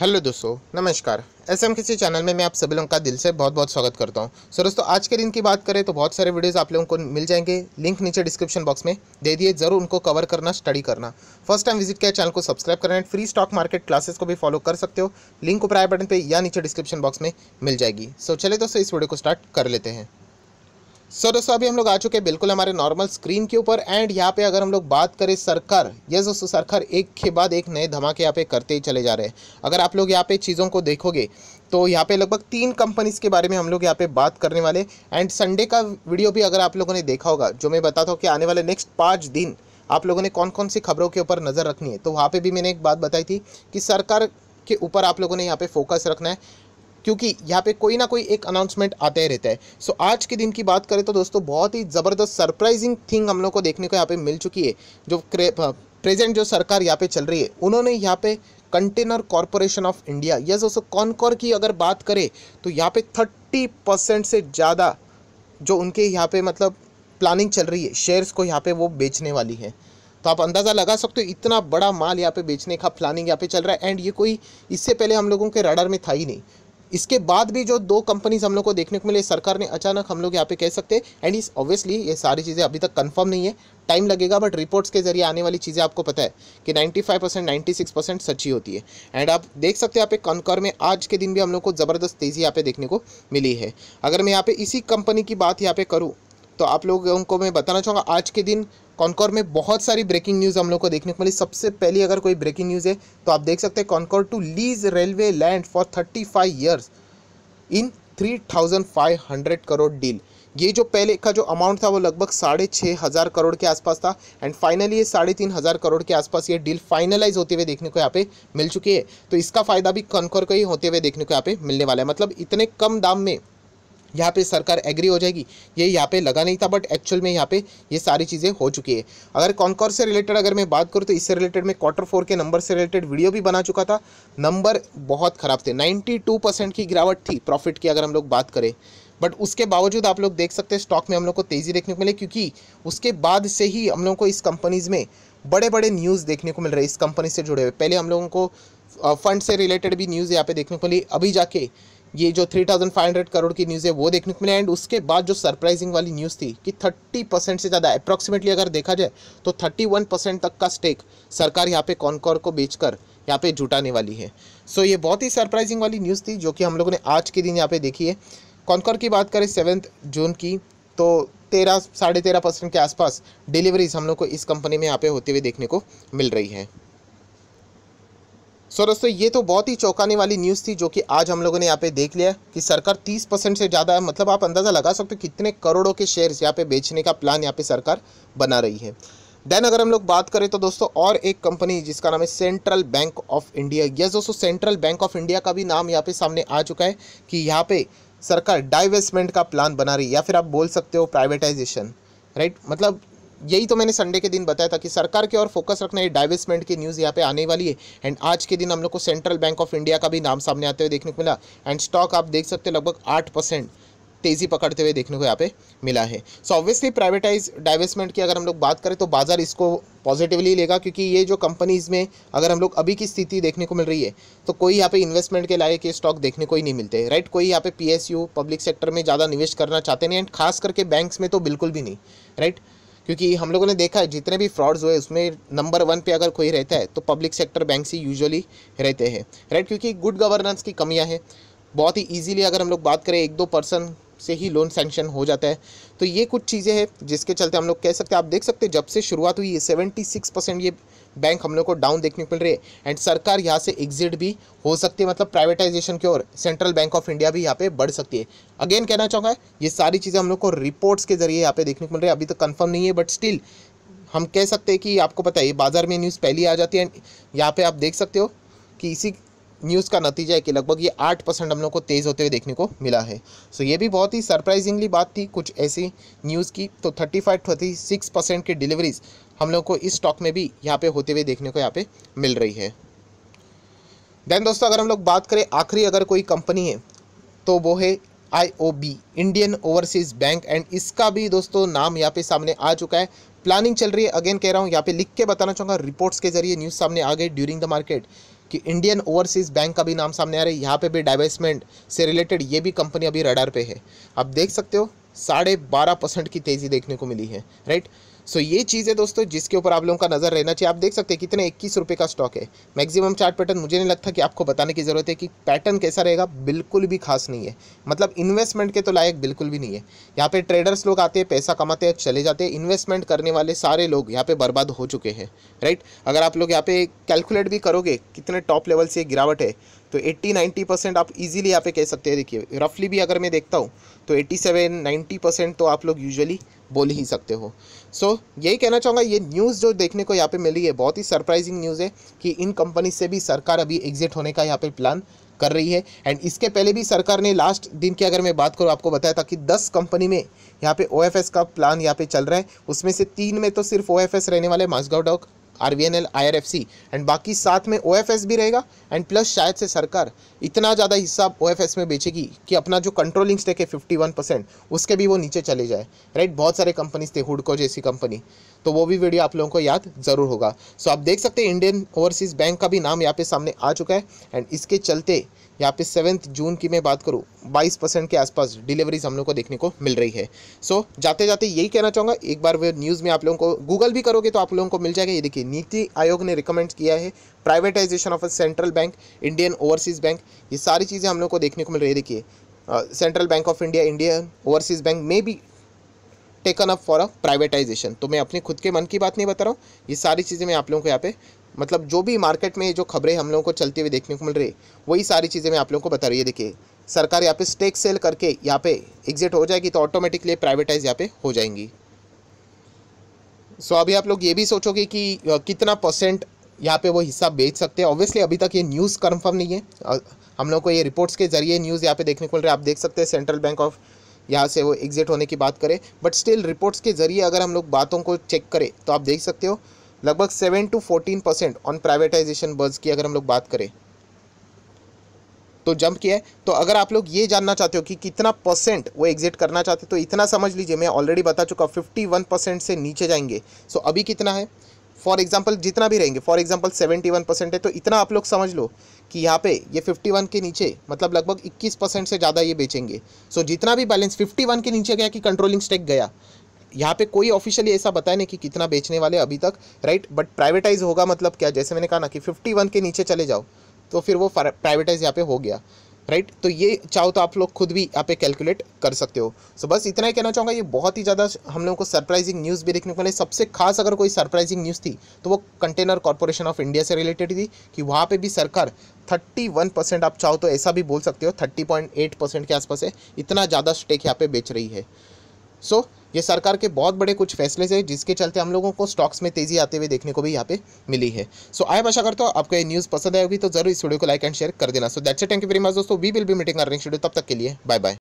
hello दोस्तों नमस्कार S M किसी चैनल में मैं आप सभी लोगों का दिल से बहुत बहुत स्वागत करता हूं सो दोस्तों आज के दिन की बात करें तो बहुत सारे वीडियोस आप लोगों को मिल जाएंगे लिंक नीचे डिस्क्रिप्शन बॉक्स में दे दिए जरूर उनको कवर करना स्टडी करना फर्स्ट टाइम विजिट किया चैनल को सब्सक्राइब करें फ्री स्टॉक मार्केट क्लासेस को भी फॉलो कर सकते हो लिंक ऊपर आई बटन पर या नीचे डिस्क्रिप्शन बॉक्स में मिल जाएगी सो चले दोस्तों इस वीडियो को स्टार्ट कर लेते हैं सो so, दोस्तों अभी हम लोग आ चुके हैं बिल्कुल हमारे नॉर्मल स्क्रीन के ऊपर एंड यहाँ पे अगर हम लोग बात करें सरकार ये दोस्तों सरकार एक के बाद एक नए धमाके यहाँ पे करते ही चले जा रहे हैं अगर आप लोग यहाँ पे चीज़ों को देखोगे तो यहाँ पे लगभग तीन कंपनीज़ के बारे में हम लोग यहाँ पे बात करने वाले एंड संडे का वीडियो भी अगर आप लोगों ने देखा होगा जो मैं बताता हूँ कि आने वाले नेक्स्ट पाँच दिन आप लोगों ने कौन कौन सी खबरों के ऊपर नज़र रखनी है तो वहाँ पर भी मैंने एक बात बताई थी कि सरकार के ऊपर आप लोगों ने यहाँ पे फोकस रखना है क्योंकि यहाँ पे कोई ना कोई एक अनाउंसमेंट आता ही रहता है सो so, आज के दिन की बात करें तो दोस्तों बहुत ही ज़बरदस्त सरप्राइजिंग थिंग हम लोग को देखने को यहाँ पे मिल चुकी है जो प्रेजेंट जो सरकार यहाँ पे चल रही है उन्होंने यहाँ पे container corporation of India yes दोस्तों कॉनकॉर की अगर बात करें तो यहाँ पे थर्टी परसेंट से ज़्यादा जो उनके यहाँ पे मतलब प्लानिंग चल रही है शेयर्स को यहाँ पे वो बेचने वाली है तो आप अंदाज़ा लगा सकते हो इतना बड़ा माल यहाँ पे बेचने का प्लानिंग यहाँ पे चल रहा है एंड ये कोई इससे पहले हम लोगों के रडार में था ही नहीं इसके बाद भी जो दो कंपनीज हम लोग को देखने को मिले सरकार ने अचानक हम लोग यहाँ पे कह सकते हैं एंड इस ऑब्वियसली ये सारी चीज़ें अभी तक कंफर्म नहीं है टाइम लगेगा बट रिपोर्ट्स के जरिए आने वाली चीज़ें आपको पता है कि 95 परसेंट नाइन्टी परसेंट सच्ची होती है एंड आप देख सकते हैं यहाँ पे कनकर में आज के दिन भी हम लोग को ज़बरदस्त तेज़ी यहाँ पे देखने को मिली है अगर मैं यहाँ पे इसी कंपनी की बात यहाँ पे करूँ तो आप लोगों को मैं बताना चाहूँगा आज के दिन कॉनकॉर में बहुत सारी ब्रेकिंग न्यूज़ हम लोग को देखने को मिली सबसे पहली अगर कोई ब्रेकिंग न्यूज़ है तो आप देख सकते हैं Concor to lease railway land for thirty five years in three thousand five hundred crore deal ये जो पहले का जो अमाउंट था वो लगभग साढ़े छः हज़ार करोड़ के आसपास था एंड फाइनली ये साढ़े तीन हज़ार करोड़ के आसपास ये डील फाइनलाइज होते हुए देखने को यहाँ पे मिल चुकी है तो इसका फ़ायदा भी कॉनकॉर को ही होते हुए देखने को यहाँ पे मिलने वाला है मतलब इतने कम दाम में यहाँ पे सरकार एग्री हो जाएगी ये यहाँ पे लगा नहीं था बट एक्चुअल में यहाँ पे ये सारी चीज़ें हो चुकी है अगर कॉन्कॉर से रिलेटेड अगर मैं बात करूँ तो इससे रिलेटेड मैं क्वार्टर फोर के नंबर से रिलेटेड वीडियो भी बना चुका था नंबर बहुत ख़राब थे नाइन्टी की गिरावट थी प्रॉफिट की अगर हम लोग बात करें बट उसके बावजूद आप लोग देख सकते हैं स्टॉक में हम लोग को तेज़ी देखने को मिले क्योंकि उसके बाद से ही हम लोग को इस कंपनीज़ में बड़े बड़े न्यूज़ देखने को मिल रहे इस कंपनी से जुड़े हुए पहले हम लोगों को फंड से रिलेटेड भी न्यूज़ यहाँ पे देखने को मिली अभी जाके ये जो 3,500 करोड़ की न्यूज़ है वो देखने को मिले एंड उसके बाद जो सरप्राइजिंग वाली न्यूज़ थी कि 30 परसेंट से ज़्यादा अप्रॉक्सीमेटली अगर देखा जाए तो 31 परसेंट तक का स्टेक सरकार यहाँ पे कॉनकॉर को बेचकर यहाँ पे जुटाने वाली है सो so, ये बहुत ही सरप्राइजिंग वाली न्यूज़ थी जो कि हम लोगों ने आज के दिन यहाँ पर देखी है कॉनकॉर की बात करें सेवन्थ जून की तो तेरह साढ़े तेरह परसेंट के आसपास डिलीवरीज हम लोग को इस कंपनी में यहाँ पर होते हुए देखने को मिल रही है सो so, दोस्तों ये तो बहुत ही चौंकाने वाली न्यूज़ थी जो कि आज हम लोगों ने यहाँ पे देख लिया कि सरकार 30 परसेंट से ज़्यादा मतलब आप अंदाज़ा लगा सकते हो कितने करोड़ों के शेयर्स यहाँ पे बेचने का प्लान यहाँ पे सरकार बना रही है देन अगर हम लोग बात करें तो दोस्तों और एक कंपनी जिसका नाम है central bank of India yes दोस्तों सेंट्रल बैंक ऑफ इंडिया का भी नाम यहाँ पे सामने आ चुका है कि यहाँ पे सरकार डाइवेस्टमेंट का प्लान बना रही है या फिर आप बोल सकते हो प्राइवेटाइजेशन राइट मतलब यही तो मैंने संडे के दिन बताया था कि सरकार की ओर फोकस रखना ये डाइवेस्टमेंट की न्यूज़ यहाँ पे आने वाली है एंड आज के दिन हम लोग को सेंट्रल बैंक ऑफ इंडिया का भी नाम सामने आते हुए देखने को मिला एंड स्टॉक आप देख सकते हैं लगभग आठ परसेंट तेज़ी पकड़ते हुए देखने को यहाँ पे मिला है सो ऑब्वियसली प्राइवेटाइज डाइवेस्टमेंट की अगर हम लोग बात करें तो बाजार इसको पॉजिटिवली लेगा क्योंकि ये जो कंपनीज़ में अगर हम लोग अभी की स्थिति देखने को मिल रही है तो कोई यहाँ पे इन्वेस्टमेंट के लायक ये स्टॉक देखने को ही नहीं मिलते राइट कोई यहाँ पे पी पब्लिक सेक्टर में ज़्यादा निवेश करना चाहते नहीं एंड खास करके बैंक्स में तो बिल्कुल भी नहीं राइट क्योंकि हम लोगों ने देखा है जितने भी फ्रॉड्स हुए उसमें नंबर वन पे अगर कोई रहता है तो पब्लिक सेक्टर बैंक ही यूजुअली रहते हैं राइट क्योंकि गुड गवर्नेंस की कमियाँ हैं बहुत ही ईजिली अगर हम लोग बात करें एक दो पर्सन से ही लोन सेंक्शन हो जाता है तो ये कुछ चीज़ें हैं जिसके चलते हम लोग कह सकते हैं आप देख सकते हैं जब से शुरुआत हुई है सेवेंटी सिक्स परसेंट ये बैंक हम लोग को डाउन देखने को मिल रही है एंड सरकार यहाँ से एग्जिट भी हो सकती है मतलब प्राइवेटाइजेशन की ओर सेंट्रल बैंक ऑफ इंडिया भी यहाँ पे बढ़ सकती है अगेन कहना चाहूँगा ये सारी चीज़ें हम लोग को रिपोर्ट्स के जरिए यहाँ पे देखने को मिल रही है अभी तो कन्फर्म नहीं है बट स्टिल हम कह सकते हैं कि आपको पता है बाज़ार में न्यूज़ पहली आ जाती है एंड यहाँ पर आप देख सकते हो कि इसी न्यूज़ का नतीजा है कि लगभग ये आठ परसेंट हम लोग को तेज़ होते हुए देखने को मिला है सो so, ये भी बहुत ही सरप्राइजिंगली बात थी कुछ ऐसी न्यूज़ की तो thirty five thirty six percent की डिलीवरीज हम लोग को इस स्टॉक में भी यहाँ पे होते हुए देखने को यहाँ पे मिल रही है देन दोस्तों अगर हम लोग बात करें आखिरी अगर कोई कंपनी है तो वो है I Indian overseas bank and इसका भी दोस्तों नाम यहाँ पे सामने आ चुका है प्लानिंग चल रही है अगेन कह रहा हूँ यहाँ पे लिख के बताना चाहूँगा रिपोर्ट्स के जरिए न्यूज़ सामने आ गई ड्यूरिंग द मार्केट कि इंडियन ओवरसीज़ बैंक का भी नाम सामने आ रहा है यहाँ पे भी डाइवेस्टमेंट से रिलेटेड ये भी कंपनी अभी रडार पे है आप देख सकते हो साढ़े बारह परसेंट की तेज़ी देखने को मिली है राइट सो ये चीज़ है दोस्तों जिसके ऊपर आप लोगों का नज़र रहना चाहिए आप देख सकते हैं कितने इक्कीस रुपये का स्टॉक है मैक्सिमम चार्ट पैटर्न मुझे नहीं लगता कि आपको बताने की ज़रूरत है कि पैटर्न कैसा रहेगा बिल्कुल भी खास नहीं है मतलब इन्वेस्टमेंट के तो लायक बिल्कुल भी नहीं है यहाँ पे ट्रेडर्स लोग आते हैं पैसा कमाते हैं चले जाते हैं इन्वेस्टमेंट करने वाले सारे लोग यहाँ पर बर्बाद हो चुके हैं राइट अगर आप लोग यहाँ पे कैलकुलेट भी करोगे कितने टॉप लेवल से गिरावट है तो 80 90 परसेंट आप इजीली यहाँ पे कह सकते हैं देखिए रफली भी अगर मैं देखता हूँ तो 87 90 परसेंट तो आप लोग यूजुअली बोल ही सकते हो सो so, यही कहना चाहूँगा ये न्यूज़ जो देखने को यहाँ पे मिली है बहुत ही सरप्राइजिंग न्यूज़ है कि इन कंपनी से भी सरकार अभी एग्जिट होने का यहाँ पर प्लान कर रही है एंड इसके पहले भी सरकार ने लास्ट दिन की अगर मैं बात करूँ आपको बताया था कि दस कंपनी में यहाँ पे ओ का प्लान यहाँ पे चल रहा है उसमें से तीन में तो सिर्फ ओ रहने वाले Mazagon dock R V N L I R F C and बाकी साथ में ओ एफ एस भी रहेगा एंड प्लस शायद से सरकार इतना ज़्यादा हिस्सा ओ एफ एस में बेचेगी कि अपना जो कंट्रोलिंग स्टेक है फिफ्टी वन परसेंट उसके भी वो नीचे चले जाए राइट बहुत सारे कंपनीज थे हुडको जैसी कंपनी तो वो भी वीडियो आप लोगों को याद ज़रूर होगा सो आप देख सकते हैं इंडियन ओवरसीज़ बैंक का भी नाम यहाँ पे सामने आ चुका है एंड इसके चलते यहाँ पे सेवन्थ जून की मैं बात करूँ बाईस परसेंट के आसपास डिलीवरीज हम लोग को देखने को मिल रही है सो so, जाते जाते यही कहना चाहूँगा एक बार वे न्यूज़ में आप लोगों को गूगल भी करोगे तो आप लोगों को मिल जाएगा ये देखिए नीति आयोग ने रिकमेंड किया है privatization of a central bank Indian overseas bank ये सारी चीज़ें हम लोग को देखने को मिल रही है देखिए central bank of India Indian overseas bank में भी taken up for a privatization तो मैं अपने खुद के मन की बात नहीं बता रहा हूँ ये सारी चीज़ें मैं आप लोगों को यहाँ पे मतलब जो भी मार्केट में जो खबरें हम लोगों को चलती हुई देखने को मिल रही है वही सारी चीज़ें मैं आप लोगों को बता रही है देखिए सरकार यहाँ पे स्टेक सेल करके यहाँ पे एग्जिट हो जाएगी तो ऑटोमेटिकली प्राइवेटाइज यहाँ पे हो जाएंगी सो so, अभी आप लोग ये भी सोचोगे कि कितना परसेंट यहाँ पे वो हिस्सा बेच सकते हैं ऑब्वियसली अभी तक ये न्यूज़ कन्फर्म नहीं है हम लोग को ये रिपोर्ट्स के जरिए न्यूज़ यहाँ पे देखने को मिल रहा है आप देख सकते हैं सेंट्रल बैंक ऑफ यहाँ से वो एग्जिट होने की बात करें बट स्टिल रिपोर्ट्स के ज़रिए अगर हम लोग बातों को चेक करें तो आप देख सकते हो लगभग seven to fourteen percent on privatization बर्ज की अगर हम लोग बात करें तो जंप किया है तो अगर आप लोग ये जानना चाहते हो कि कितना परसेंट वो एग्जिट करना चाहते तो इतना समझ लीजिए मैं ऑलरेडी बता चुका फिफ्टी वन परसेंट से नीचे जाएंगे सो अभी कितना है फॉर एग्जाम्पल जितना भी रहेंगे for example seventy one percent है तो इतना आप लोग समझ लो कि यहाँ पे ये 51 के नीचे मतलब लगभग 21 परसेंट से ज़्यादा ये बेचेंगे सो so, जितना भी बैलेंस 51 के नीचे गया कि कंट्रोलिंग स्टेक गया यहाँ पे कोई ऑफिशियली ऐसा बताया नहीं कि कितना बेचने वाले अभी तक राइट बट प्राइवेटाइज होगा मतलब क्या जैसे मैंने कहा ना कि 51 के नीचे चले जाओ तो फिर वो प्राइवेटाइज यहाँ पे हो गया राइट तो ये चाहो तो आप लोग खुद भी यहाँ पे कैलकुलेट कर सकते हो सो बस इतना ही कहना चाहूँगा ये बहुत ही ज़्यादा हम लोगों को सरप्राइजिंग न्यूज़ भी देखने को मिले सबसे खास अगर कोई सरप्राइजिंग न्यूज़ थी तो वो कंटेनर कॉरपोरेशन ऑफ इंडिया से रिलेटेड थी कि वहाँ पर भी सरकार थर्टी वन परसेंट आप चाहो तो ऐसा भी बोल सकते हो थर्टी पॉइंट एट परसेंट के आसपास है इतना ज़्यादा स्टेक यहाँ पे बेच रही है सो so, ये सरकार के बहुत बड़े कुछ फैसले हैं जिसके चलते हम लोगों को स्टॉक्स में तेज़ी आते हुए देखने को भी यहाँ पे मिली है सो so, आई आशा करता हूँ आपको ये न्यूज़ पसंद आएगी तो जरूर इस वीडियो को लाइक एंड शेयर कर देना so that's thank you very much दोस्तों we will be meeting earning schedule तब तक के लिए बाय बाय